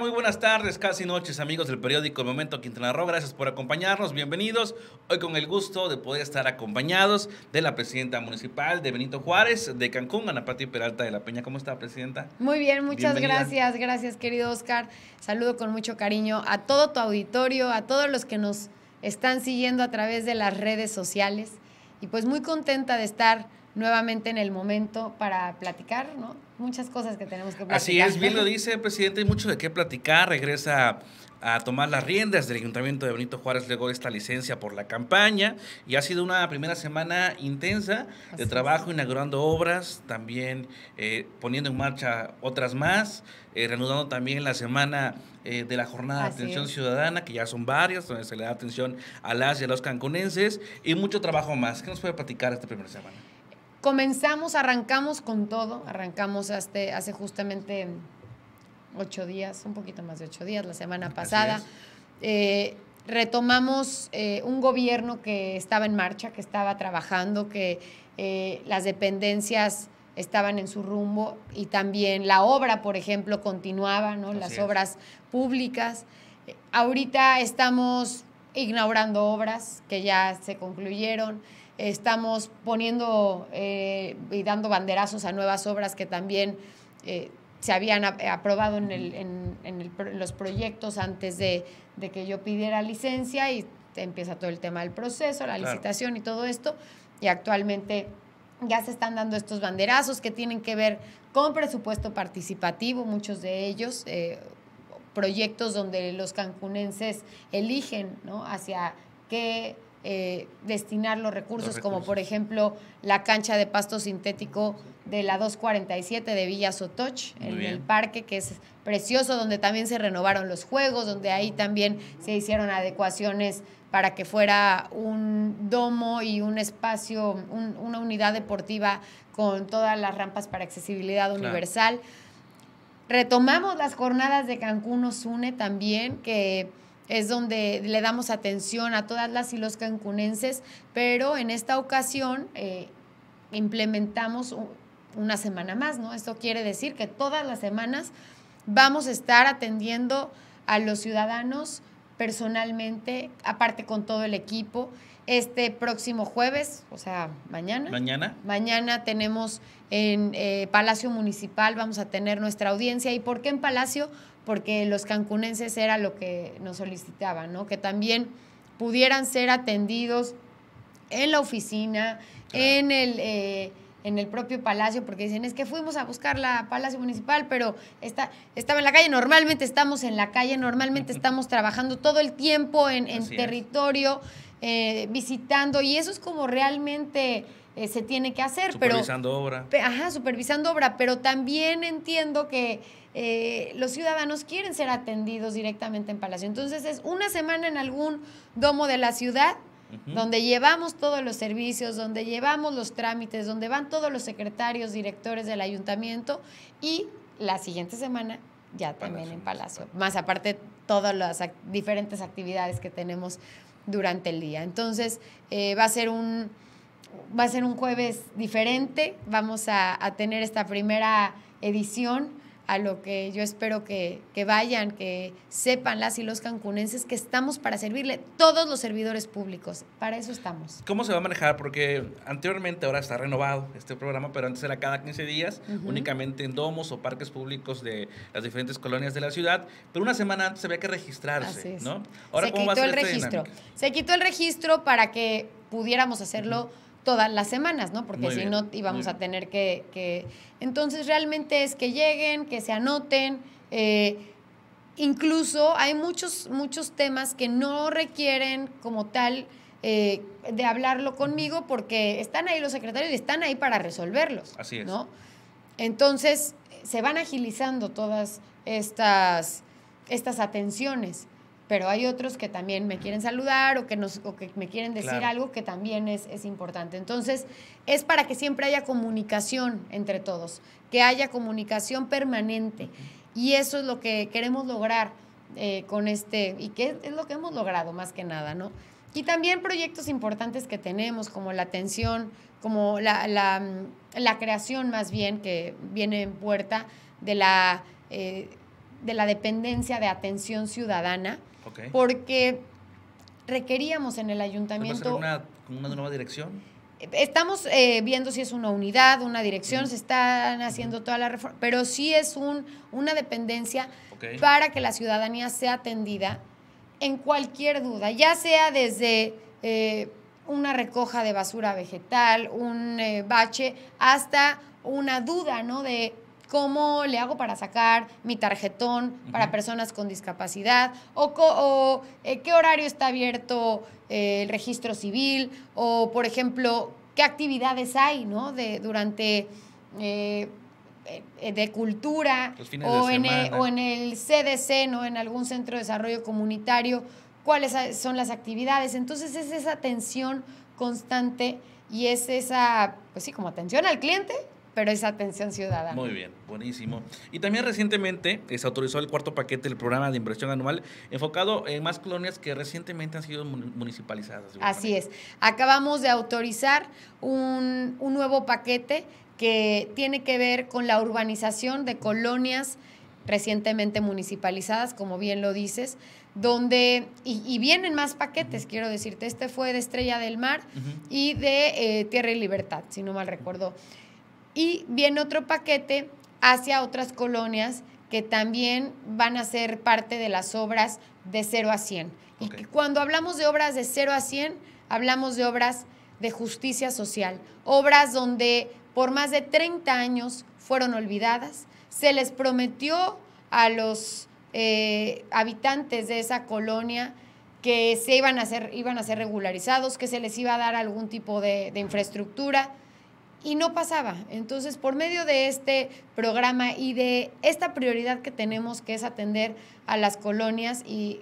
Muy buenas tardes, casi noches, amigos del periódico El Momento Quintana Roo. Gracias por acompañarnos, bienvenidos. Hoy con el gusto de poder estar acompañados de la presidenta municipal de Benito Juárez, de Cancún, Ana Peralta de la Peña. ¿Cómo está, presidenta? Muy bien, muchas gracias, gracias, querido Oscar. Saludo con mucho cariño a todo tu auditorio, a todos los que nos están siguiendo a través de las redes sociales. Y pues muy contenta de estar nuevamente en el momento para platicar, ¿no? muchas cosas que tenemos que platicar. Así es, bien lo dice el presidente, hay mucho de qué platicar. Regresa a tomar las riendas del Ayuntamiento de Benito Juárez luego de esta licencia por la campaña y ha sido una primera semana intensa de trabajo, inaugurando obras, también eh, poniendo en marcha otras más, eh, reanudando también la semana eh, de la jornada de atención ciudadana, que ya son varias, donde se le da atención a las y a los cancunenses y mucho trabajo más. ¿Qué nos puede platicar esta primera semana? comenzamos, arrancamos con todo, arrancamos hace, justamente ocho días, un poquito más de ocho días, la semana pasada. Eh, retomamos eh, un gobierno que estaba en marcha, que estaba trabajando, que eh, las dependencias estaban en su rumbo y también la obra, por ejemplo, continuaba, las obras públicas. Ahorita estamos ignorando obras que ya se concluyeron. Estamos poniendo eh, y dando banderazos a nuevas obras que también eh, se habían aprobado en, los proyectos antes de, que yo pidiera licencia y empieza todo el tema del proceso, la licitación y todo esto. Y actualmente ya se están dando estos banderazos que tienen que ver con presupuesto participativo, muchos de ellos, eh, proyectos donde los cancunenses eligen ¿no? hacia qué eh, destinar los recursos, como por ejemplo la cancha de pasto sintético de la 247 de Villa Sotoch, en el parque, que es precioso, donde también se renovaron los juegos, donde ahí también se hicieron adecuaciones para que fuera un domo y un espacio, una unidad deportiva con todas las rampas para accesibilidad universal. Retomamos las jornadas de Cancún nos también, que es donde le damos atención a todas las y los cancunenses, pero en esta ocasión eh, implementamos una semana más, ¿no? Esto quiere decir que todas las semanas vamos a estar atendiendo a los ciudadanos personalmente, aparte con todo el equipo. Este próximo jueves, o sea, mañana. Mañana. Mañana tenemos en eh, Palacio Municipal, vamos a tener nuestra audiencia. ¿Y por qué en Palacio? porque los cancunenses era lo que nos solicitaban, ¿no? Que también pudieran ser atendidos en la oficina, en el... Eh, en el propio palacio, porque dicen, es que fuimos a buscar la Palacio Municipal, pero está, estaba en la calle, normalmente estamos en la calle, normalmente estamos trabajando todo el tiempo en, territorio, eh, visitando, y eso es como realmente eh, se tiene que hacer. Supervisando obra. ajá, supervisando obra, pero también entiendo que eh, los ciudadanos quieren ser atendidos directamente en Palacio. Entonces es una semana en algún domo de la ciudad, donde llevamos todos los servicios, donde llevamos los trámites, donde van todos los secretarios, directores del ayuntamiento y la siguiente semana ya también en Palacio, más aparte todas las diferentes actividades que tenemos durante el día. Entonces, eh, va a ser un, va a ser un jueves diferente. Vamos a, tener esta primera edición a lo que yo espero que, vayan, que sepan las y los cancunenses que estamos para servirle todos los servidores públicos. Para eso estamos. ¿Cómo se va a manejar? Porque anteriormente ahora está renovado este programa, pero antes era cada 15 días, únicamente en domos o parques públicos de las diferentes colonias de la ciudad, pero una semana antes había que registrarse, ¿no? Ahora, se quitó el registro. Se quitó el registro para que pudiéramos hacerlo todas las semanas, ¿no? Porque si no íbamos a tener que, Entonces realmente es que lleguen, que se anoten. Eh, incluso hay muchos, muchos temas que no requieren como tal eh, de hablarlo conmigo porque están ahí los secretarios y están ahí para resolverlos. Así es. ¿no? Entonces se van agilizando todas estas, estas atenciones pero hay otros que también me quieren saludar o que, nos, me quieren decir algo que también es, es, importante. Entonces, es para que siempre haya comunicación entre todos, que haya comunicación permanente. Y eso es lo que queremos lograr eh, con este, y que es lo que hemos logrado más que nada, ¿no? Y también proyectos importantes que tenemos, como la atención, como la, creación más bien que viene en puerta de la... Eh, de la dependencia de atención ciudadana, porque requeríamos en el ayuntamiento... una, nueva dirección? Estamos eh, viendo si es una unidad, una dirección, se están haciendo toda la reforma, pero sí es un, una dependencia para que la ciudadanía sea atendida en cualquier duda, ya sea desde eh, una recoja de basura vegetal, un eh, bache, hasta una duda, ¿no? De cómo le hago para sacar mi tarjetón para personas con discapacidad, o, eh, qué horario está abierto eh, el registro civil, o por ejemplo, qué actividades hay, ¿no? De, durante... Eh, de cultura o, en el, o en el CDC, ¿no? en algún centro de desarrollo comunitario, cuáles son las actividades. Entonces es esa atención constante y es esa, pues sí, como atención al cliente, pero es atención ciudadana. Muy bien, buenísimo. Y también recientemente eh, se autorizó el cuarto paquete del programa de inversión anual enfocado en más colonias que recientemente han sido municipalizadas. Así es. Acabamos de autorizar un, nuevo paquete que tiene que ver con la urbanización de colonias recientemente municipalizadas, como bien lo dices, donde, y, vienen más paquetes, quiero decirte, este fue de Estrella del Mar y de eh, Tierra y Libertad, si no mal recuerdo. Y viene otro paquete hacia otras colonias que también van a ser parte de las obras de 0 a 100. Y cuando hablamos de obras de 0 a 100, hablamos de obras de justicia social, obras donde por más de 30 años fueron olvidadas, se les prometió a los eh, habitantes de esa colonia que se iban a, ser, iban a ser regularizados, que se les iba a dar algún tipo de infraestructura, y no pasaba. Entonces, por medio de este programa y de esta prioridad que tenemos, que es atender a las colonias y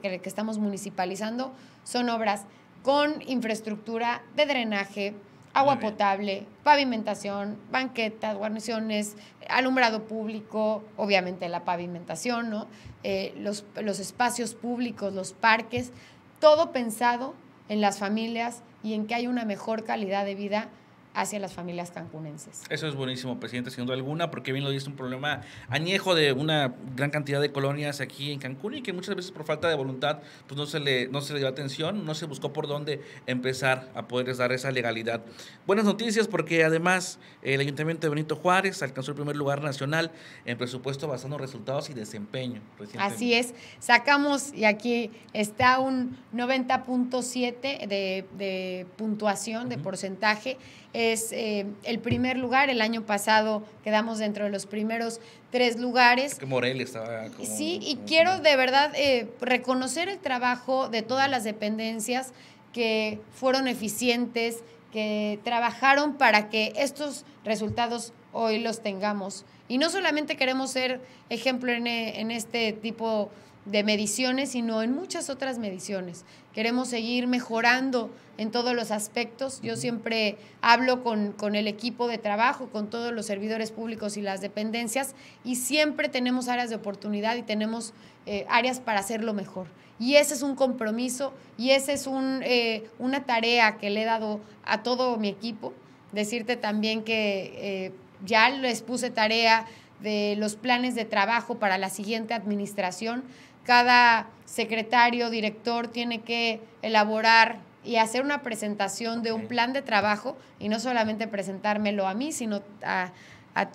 que, que estamos municipalizando, son obras con infraestructura de drenaje, agua potable, pavimentación, banquetas, guarniciones, alumbrado público, obviamente la pavimentación, ¿no? Eh, los, los espacios públicos, los parques, todo pensado en las familias y en que hay una mejor calidad de vida hacia las familias cancunenses. Eso es buenísimo, presidente, sin duda alguna, porque bien lo dice un problema añejo de una gran cantidad de colonias aquí en Cancún y que muchas veces por falta de voluntad pues no se le no se le dio atención, no se buscó por dónde empezar a poder dar esa legalidad. Buenas noticias porque además el Ayuntamiento de Benito Juárez alcanzó el primer lugar nacional en presupuesto basado en resultados y desempeño. Así es, sacamos y aquí está un 90.7 de, de puntuación, de porcentaje es eh, el primer lugar. El año pasado quedamos dentro de los primeros tres lugares. Es que Morelia estaba como, Sí, y quiero de verdad eh, reconocer el trabajo de todas las dependencias que fueron eficientes, que trabajaron para que estos resultados hoy los tengamos. Y no solamente queremos ser ejemplo en, eh, en este tipo de mediciones, sino en muchas otras mediciones queremos seguir mejorando en todos los aspectos. Yo siempre hablo con, el equipo de trabajo, con todos los servidores públicos y las dependencias, y siempre tenemos áreas de oportunidad y tenemos eh, áreas para hacerlo mejor. Y ese es un compromiso y esa es eh, una tarea que le he dado a todo mi equipo. Decirte también que eh, ya les puse tarea de los planes de trabajo para la siguiente administración cada secretario, director tiene que elaborar y hacer una presentación de un plan de trabajo y no solamente presentármelo a mí, sino a,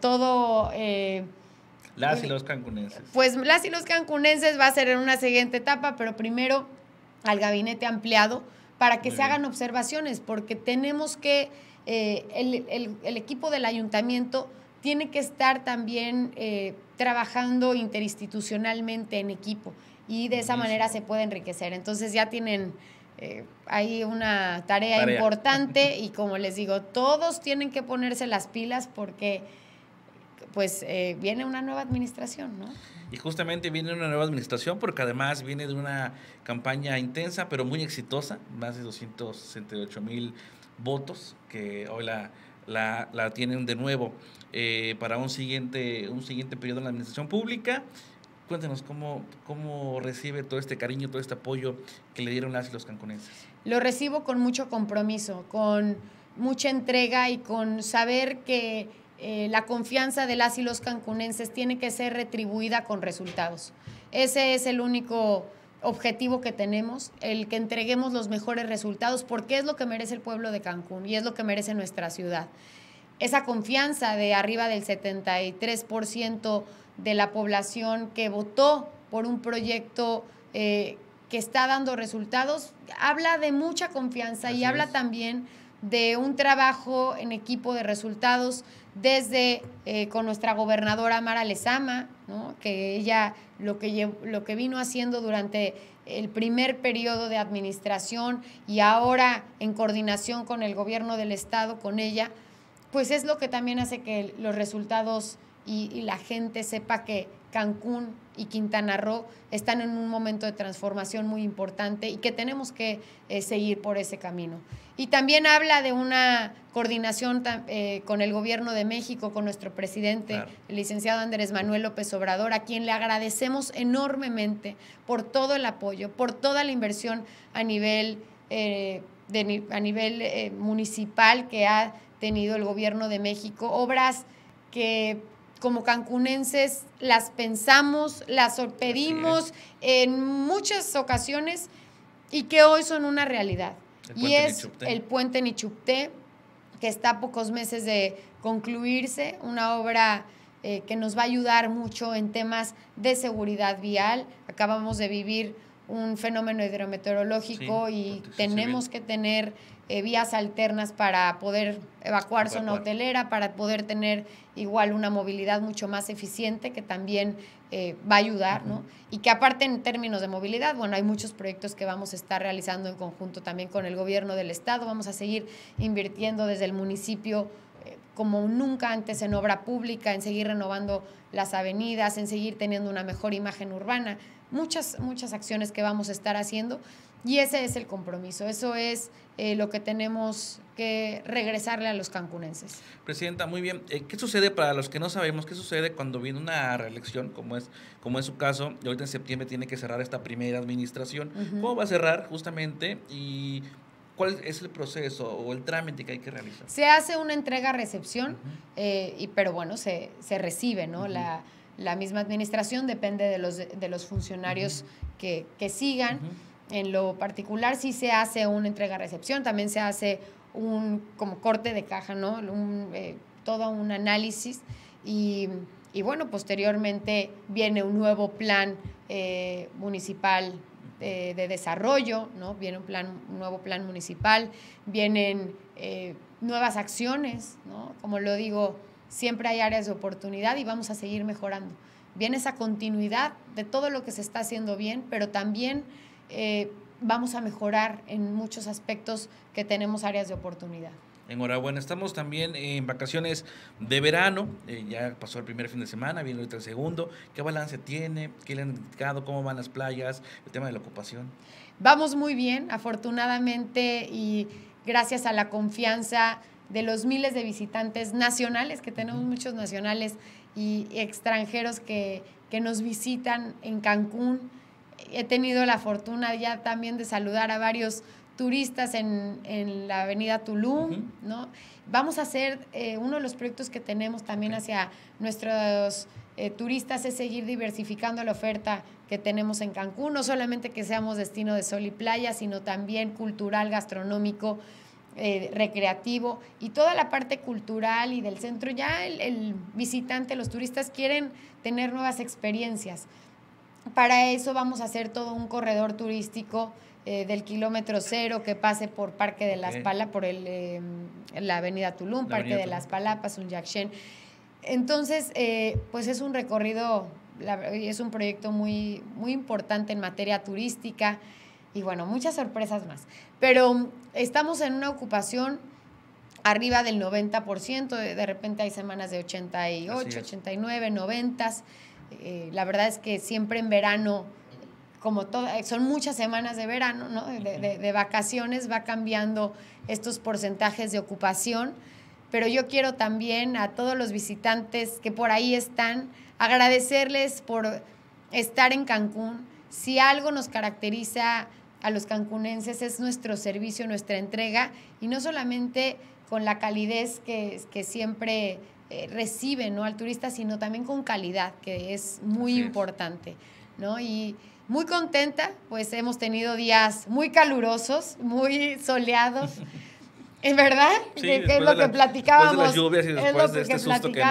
todo... Eh, las y los cancunenses. Pues las y los cancunenses va a ser en una siguiente etapa, pero primero al gabinete ampliado para que se hagan observaciones, porque tenemos que, eh, el, el equipo del ayuntamiento tiene que estar también eh, trabajando interinstitucionalmente en equipo y de esa manera se puede enriquecer. Entonces ya tienen eh, ahí hay una tarea, importante y como les digo, todos tienen que ponerse las pilas porque pues eh, viene una nueva administración, ¿no? Y justamente viene una nueva administración porque además viene de una campaña intensa pero muy exitosa, más de 268 mil votos que hoy la la, tienen de nuevo eh, para un siguiente, un siguiente periodo en la administración pública. Cuéntenos, cómo, cómo recibe todo este cariño, todo este apoyo que le dieron las y los cancunenses. Lo recibo con mucho compromiso, con mucha entrega y con saber que eh, la confianza de las y los cancunenses tiene que ser retribuida con resultados. Ese es el único objetivo que tenemos, el que entreguemos los mejores resultados, porque es lo que merece el pueblo de Cancún y es lo que merece nuestra ciudad. Esa confianza de arriba del 73% de la población que votó por un proyecto eh, que está dando resultados, habla de mucha confianza y habla también de un trabajo en equipo de resultados desde eh, con nuestra gobernadora Mara Lezama, que ella lo que, lo que vino haciendo durante el primer periodo de administración y ahora en coordinación con el gobierno del Estado, con ella, pues es lo que también hace que los resultados y la gente sepa que Cancún y Quintana Roo están en un momento de transformación muy importante y que tenemos que eh, seguir por ese camino. Y también habla de una coordinación eh, con el gobierno de México, con nuestro presidente, el licenciado Andrés Manuel López Obrador, a quien le agradecemos enormemente por todo el apoyo, por toda la inversión a nivel, eh, a nivel municipal que ha tenido el gobierno de México, obras que como cancunenses las pensamos, las pedimos en muchas ocasiones y que hoy son una realidad. y es el puente Nichupté, que está a pocos meses de concluirse, una obra eh, que nos va a ayudar mucho en temas de seguridad vial. Acabamos de vivir un fenómeno hidrometeorológico y tenemos que tener eh, vías alternas para poder evacuar zona hotelera, para poder tener igual una movilidad mucho más eficiente que también eh, va a ayudar, ¿no? Y que aparte en términos de movilidad, bueno, hay muchos proyectos que vamos a estar realizando en conjunto también con el gobierno del estado, vamos a seguir invirtiendo desde el municipio como nunca antes en obra pública, en seguir renovando las avenidas, en seguir teniendo una mejor imagen urbana, muchas, muchas acciones que vamos a estar haciendo y ese es el compromiso, eso es eh, lo que tenemos que regresarle a los cancunenses. Presidenta, muy bien, eh, ¿qué sucede para los que no sabemos qué sucede cuando viene una reelección, como es, como es su caso, y ahorita en septiembre tiene que cerrar esta primera administración? ¿Cómo va a cerrar justamente? Y ¿Cuál es el proceso o el trámite que hay que realizar? Se hace una entrega-recepción, eh, y, pero bueno, se, se recibe, ¿no? la, la, misma administración depende de los, de los funcionarios que, sigan. En lo particular, sí se hace una entrega-recepción, también se hace un como corte de caja, ¿no? Eh, todo un análisis y, bueno, posteriormente viene un nuevo plan eh, municipal eh, de desarrollo, ¿no? Viene un, plan, nuevo plan municipal, vienen eh, nuevas acciones, ¿no? Como lo digo, siempre hay áreas de oportunidad y vamos a seguir mejorando. Viene esa continuidad de todo lo que se está haciendo bien, pero también eh, vamos a mejorar en muchos aspectos que tenemos áreas de oportunidad. Enhorabuena. Estamos también en vacaciones de verano. Eh, ya pasó el primer fin de semana, viene ahorita el segundo. ¿Qué balance tiene? ¿Qué le han indicado? ¿Cómo van las playas? El tema de la ocupación. Vamos muy bien, afortunadamente, y gracias a la confianza de los miles de visitantes nacionales, que tenemos muchos nacionales y extranjeros que, que nos visitan en Cancún. He tenido la fortuna ya también de saludar a varios turistas en, en la avenida Tulum, ¿no? Vamos a hacer, eh, uno de los proyectos que tenemos también hacia nuestros eh, turistas es seguir diversificando la oferta que tenemos en Cancún, no solamente que seamos destino de sol y playa, sino también cultural, gastronómico, eh, recreativo y toda la parte cultural y del centro. Ya el, el visitante, los turistas quieren tener nuevas experiencias. Para eso vamos a hacer todo un corredor turístico eh, del kilómetro cero que pase por Parque de las Palapas, por eh, la Avenida Tulum, Parque de las Palapas, un Yakshen. Entonces, eh, pues es un recorrido, es un proyecto muy, muy importante en materia turística y bueno, muchas sorpresas más. Pero estamos en una ocupación arriba del 90%, de repente hay semanas de 88, 89, 90. la verdad es que siempre en verano como eh, son muchas semanas de verano, ¿no? de, vacaciones, va cambiando estos porcentajes de ocupación, pero yo quiero también a todos los visitantes que por ahí están, agradecerles por estar en Cancún. Si algo nos caracteriza a los cancunenses es nuestro servicio, nuestra entrega, y no solamente con la calidez que, siempre eh, reciben ¿no? al turista, sino también con calidad, que es muy importante. ¿no? Y, muy contenta, pues hemos tenido días muy calurosos, muy soleados. En verdad? Sí, es lo que platicábamos. que este susto que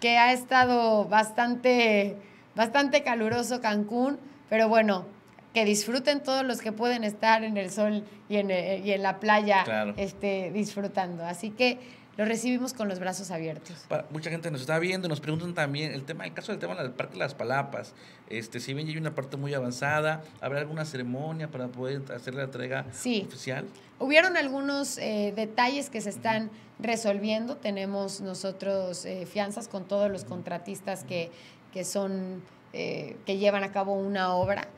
Que ha estado bastante, bastante caluroso Cancún, pero bueno, que disfruten todos los que pueden estar en el sol y en, eh, la playa este, disfrutando. Así que lo recibimos con los brazos abiertos. mucha gente nos está viendo, nos preguntan también el tema, el caso del tema parte de Las Palapas. Este, si bien ya hay una parte muy avanzada, ¿habrá alguna ceremonia para poder hacer la entrega sí. oficial? Hubieron algunos eh, detalles que se están resolviendo. Tenemos nosotros eh, fianzas con todos los contratistas que, que son, eh, que llevan a cabo una obra.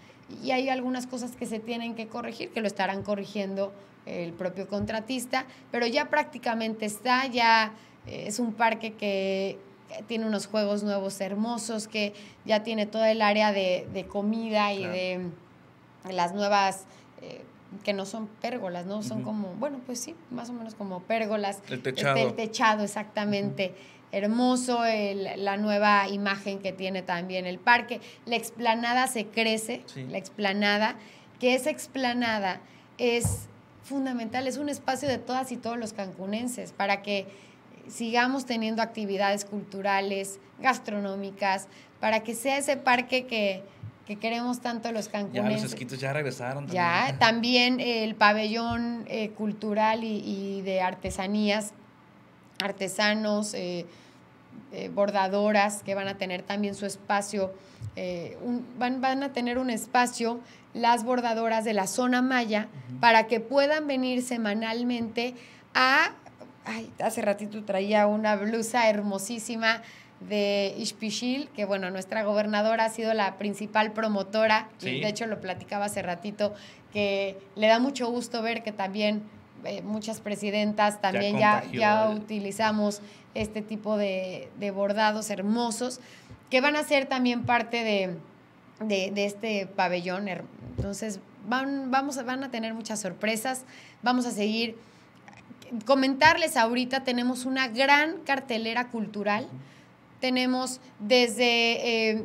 Y hay algunas cosas que se tienen que corregir, que lo estarán corrigiendo el propio contratista, pero ya prácticamente está, ya eh, es un parque que tiene unos juegos nuevos hermosos, que ya tiene todo el área de, comida y de las nuevas... Eh, que no son pérgolas, ¿no? Son como, bueno, pues sí, más o menos como pérgolas. El techado. el techado, exactamente. Hermoso, la nueva imagen que tiene también el parque. La explanada se crece, la explanada, que esa explanada es fundamental, es un espacio de todas y todos los cancunenses para que sigamos teniendo actividades culturales, gastronómicas, para que sea ese parque que, queremos tanto los cancunenses. Ya los esquitos ya regresaron. Ya, también el pabellón eh, cultural y, de artesanías, artesanos, eh, eh, bordadoras que van a tener también su espacio, eh, van, van, a tener un espacio las bordadoras de la zona maya para que puedan venir semanalmente a, ay, hace ratito traía una blusa hermosísima de Ixpichil, que bueno, nuestra gobernadora ha sido la principal promotora, de hecho lo platicaba hace ratito, que le da mucho gusto ver que también eh, muchas presidentas también ya, ya, utilizamos este tipo de, bordados hermosos que van a ser también parte de, este pabellón. Entonces van, van a tener muchas sorpresas, vamos a seguir. Comentarles ahorita, tenemos una gran cartelera cultural. Tenemos desde eh,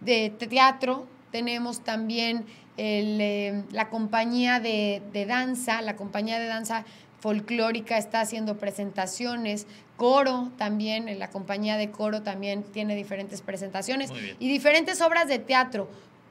de teatro, tenemos también eh, la compañía de, danza, la compañía de danza folclórica está haciendo presentaciones, coro también, eh, la compañía de coro también tiene diferentes presentaciones y diferentes obras de teatro.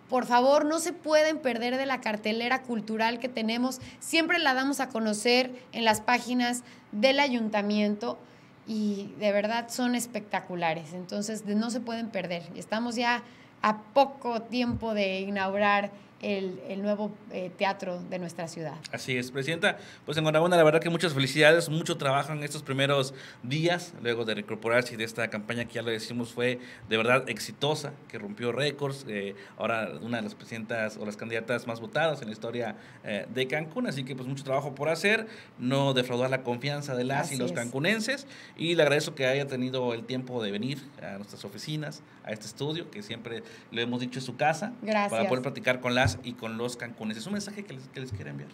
Por favor, no se pueden perder de la cartelera cultural que tenemos. Siempre la damos a conocer en las páginas del ayuntamiento y de verdad son espectaculares. Entonces, no se pueden perder. Estamos ya a poco tiempo de inaugurar el, nuevo eh, teatro de nuestra ciudad. Así es, Presidenta. Pues enhorabuena, la verdad que muchas felicidades, mucho trabajo en estos primeros días, luego de recuperarse de esta campaña que ya lo decimos fue de verdad exitosa, que rompió récords, eh, ahora una de las presidentas o las candidatas más votadas en la historia eh, de Cancún, así que pues mucho trabajo por hacer, no defraudar la confianza de las y los cancunenses, y le agradezco que haya tenido el tiempo de venir a nuestras oficinas, a este estudio, que siempre lo hemos dicho es su casa, Gracias. para poder platicar con las y con los cancunes. Es un mensaje que les, que les quiero enviar.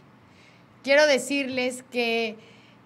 Quiero decirles que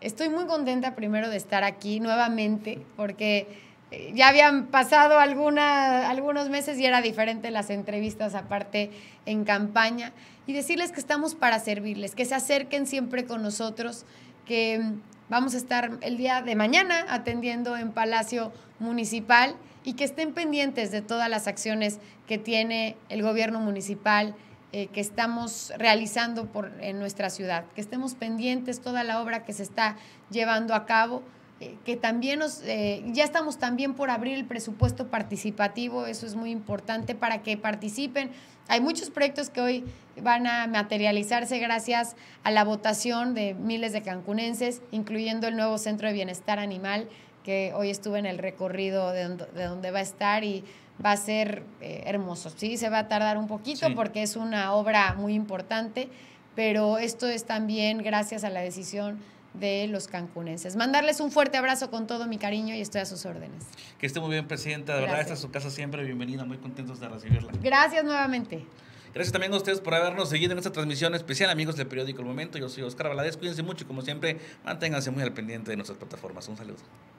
estoy muy contenta primero de estar aquí nuevamente porque eh, ya habían pasado algunas algunos meses y era diferente las entrevistas aparte en campaña. Y decirles que estamos para servirles, que se acerquen siempre con nosotros, que mm, vamos a estar el día de mañana atendiendo en Palacio Municipal y que estén pendientes de todas las acciones que tiene el gobierno municipal eh, que estamos realizando por, en nuestra ciudad, que estemos pendientes toda la obra que se está llevando a cabo, eh, que también nos, eh, ya estamos también por abrir el presupuesto participativo, eso es muy importante para que participen. Hay muchos proyectos que hoy van a materializarse gracias a la votación de miles de cancunenses, incluyendo el nuevo Centro de Bienestar Animal, que hoy estuve en el recorrido de donde, de donde va a estar y va a ser eh, hermoso. Sí, se va a tardar un poquito porque es una obra muy importante, pero esto es también gracias a la decisión de los cancunenses. Mandarles un fuerte abrazo con todo mi cariño y estoy a sus órdenes. Que esté muy bien, Presidenta. De verdad, esta es su casa siempre. Bienvenida, muy contentos de recibirla. Gracias nuevamente. Gracias también a ustedes por habernos seguido en esta transmisión especial, amigos del periódico El Momento. Yo soy Oscar Valadez. Cuídense mucho y como siempre, manténganse muy al pendiente de nuestras plataformas. Un saludo.